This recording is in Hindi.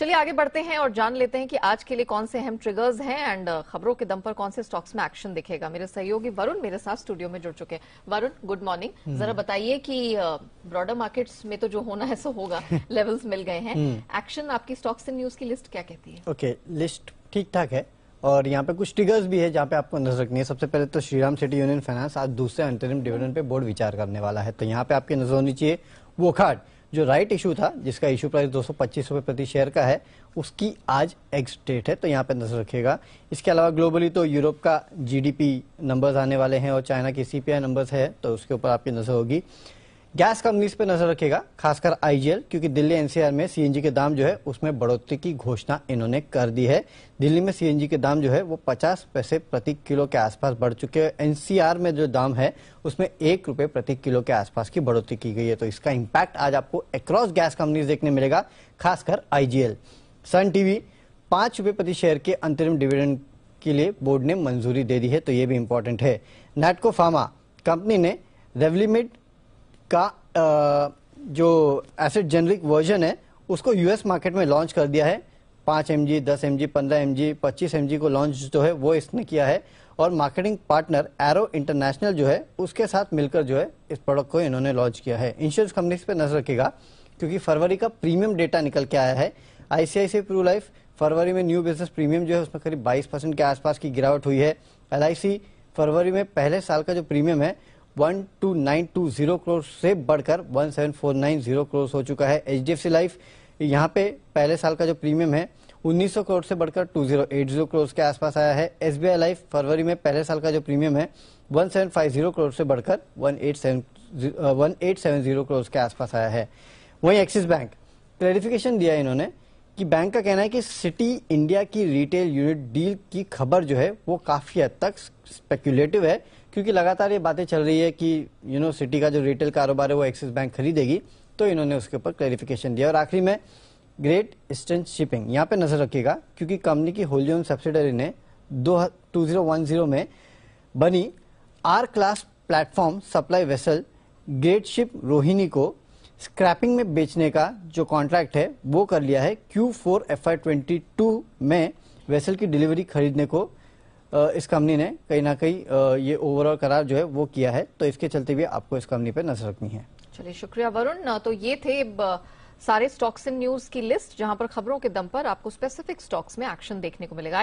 चलिए आगे बढ़ते हैं और जान लेते हैं कि आज के लिए कौन से अहम ट्रिगर्स हैं एंड uh, खबरों के दम पर कौन से स्टॉक्स में एक्शन दिखेगा मेरे सहयोगी वरुण मेरे साथ स्टूडियो में जुड़ चुके हैं वरुण गुड मॉर्निंग हम्म। जरा बताइए कि ब्रॉडर uh, मार्केट्स में तो जो होना है सो होगा लेवल्स मिल गए हैं एक्शन हम्म। आपकी स्टॉक्स एंड न्यूज की लिस्ट क्या कहती है ओके लिस्ट ठीक ठाक है और यहाँ पे कुछ ट्रिगर्स भी है जहाँ पे आपको नजर रखनी है सबसे पहले तो श्रीराम सिटी यूनियन फाइनेंस आज दूसरे अंतरिम डिविडेंड पे बोर्ड विचार करने वाला है तो यहाँ पे आपकी नजर होनी चाहिए वो खाट जो राइट इशू था जिसका इशू प्राइस दो सौ प्रति शेयर का है उसकी आज एक्स डेट है तो यहाँ पे नजर रखेगा इसके अलावा ग्लोबली तो यूरोप का जीडीपी नंबर्स आने वाले हैं और चाइना की सीपीआई नंबर्स है तो उसके ऊपर आपकी नजर होगी गैस कंपनीज पे नजर रखेगा खासकर आईजीएल क्योंकि दिल्ली एनसीआर में सीएनजी के दाम जो है उसमें बढ़ोतरी की घोषणा इन्होंने कर दी है दिल्ली में सीएनजी के दाम जो है वो 50 पैसे प्रति किलो के आसपास बढ़ चुके हैं एनसीआर में जो दाम है उसमें एक रुपए प्रति किलो के आसपास की बढ़ोतरी की गई है तो इसका इम्पैक्ट आज आपको अक्रॉस गैस कंपनीज देखने मिलेगा खासकर आईजीएल सन टीवी पांच रुपए प्रति शेयर के अंतरिम डिविडेंड के लिए बोर्ड ने मंजूरी दे दी है तो ये भी इम्पोर्टेंट है नेटको फार्मा कंपनी ने रेवलीमिट का जो एसिड जेनरिक वर्जन है उसको यूएस मार्केट में लॉन्च कर दिया है पांच एम जी दस एम जी पंद्रह एम जी पच्चीस एम जी को लॉन्च जो है वो इसने किया है और मार्केटिंग पार्टनर एरो इंटरनेशनल जो है उसके साथ मिलकर जो है इस प्रोडक्ट को इन्होंने लॉन्च किया है इंश्योरेंस कंपनीज पे नजर रखेगा क्योंकि फरवरी का प्रीमियम डेटा निकल के आया है आईसीआईसी प्रू लाइफ फरवरी में न्यू बिजनेस प्रीमियम जो है उसमें करीब 22 परसेंट के आसपास की गिरावट हुई है एल फरवरी में पहले साल का जो प्रीमियम है वन टू नाइन 12920 करोड़ से बढ़कर वन सेवन फोर 17490 करोड़ हो चुका है H D F C life यहाँ पे पहले साल का जो प्रीमियम है उन्नीस सौ करोड़ से बढ़कर टू जीरो 2080 करोड़ के आसपास आया है एस बी आई लाइफ फरवरी में पहले साल का जो प्रीमियम है one seven five zero crore से बढ़कर one one eight eight seven 1870 crore के आसपास आया है वही एक्सिस बैंक क्लैरिफिकेशन दिया है इन्होंने कि बैंक का कहना है कि सिटी इंडिया की रिटेल यूनिट डील की खबर जो है वो काफ़ी हद तक स्पेक्यूलेटिव है क्योंकि लगातार ये बातें चल रही है कि यू नो सिटी का जो रिटेल कारोबार है वो एक्सिस बैंक खरीदेगी तो इन्होंने उसके ऊपर क्लेरिफिकेशन दिया और आखिरी में ग्रेट ईस्टर्न शिपिंग यहाँ पे नजर रखिएगा क्योंकि कंपनी की होल्डियम सब्सिडरी ने दो टू जीरो वन जीरो में बनी R class platform supply vessel great ship Rohini को स्क्रैपिंग में बेचने का जो कॉन्ट्रैक्ट है वो कर लिया है Q four F I twenty two में वेसल की डिलीवरी खरीदने को इस कंपनी ने कहीं ना कहीं ये ओवरऑल करार जो है वो किया है तो इसके चलते भी आपको इस कंपनी पर नजर रखनी है चलिए शुक्रिया वरुण तो ये थे सारे स्टॉक्स इन न्यूज की लिस्ट जहां पर खबरों के दम पर आपको स्पेसिफिक स्टॉक्स में एक्शन देखने को मिलेगा